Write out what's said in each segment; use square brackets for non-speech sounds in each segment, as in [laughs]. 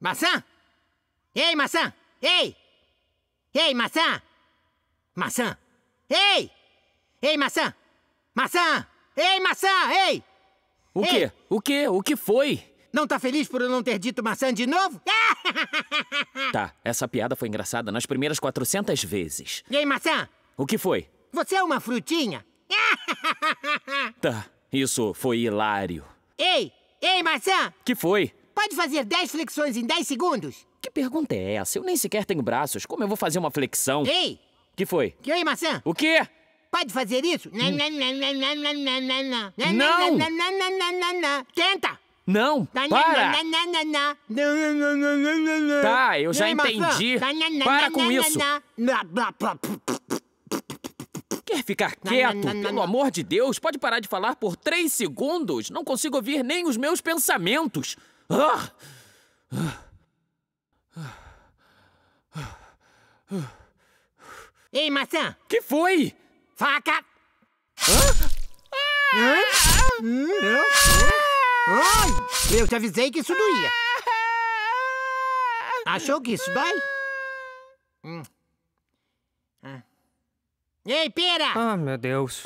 Maçã? Ei, maçã! Ei! Ei, maçã! Maçã! Ei! Ei, maçã! Maçã! Ei, maçã! Ei! O Ei. quê? O quê? O que foi? Não tá feliz por eu não ter dito maçã de novo? [laughs] Tá, essa piada foi engraçada nas primeiras 400 vezes. Ei, maçã! O que foi? Você é uma frutinha? [laughs] Tá, isso foi hilário. Ei! Ei, maçã! Que foi? Pode fazer 10 flexões em 10 segundos? Que pergunta é essa? Eu nem sequer tenho braços. Como eu vou fazer uma flexão? Ei! Que foi? Que oi, maçã? O quê? Pode fazer isso? Não! Não! Tenta! Não! Para! Tá, eu já entendi. Para com isso! Quer ficar quieto? Pelo amor de Deus, pode parar de falar por três segundos? Não consigo ouvir nem os meus pensamentos. Ah! Ei, maçã! Que foi? Faca! Eu te avisei que isso doía. Achou que isso dói? Hum. Ah. Ei, pera! Ah, meu Deus.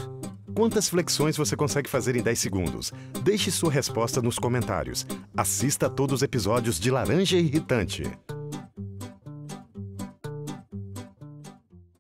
Quantas flexões você consegue fazer em 10 segundos? Deixe sua resposta nos comentários. Assista a todos os episódios de Laranja Irritante.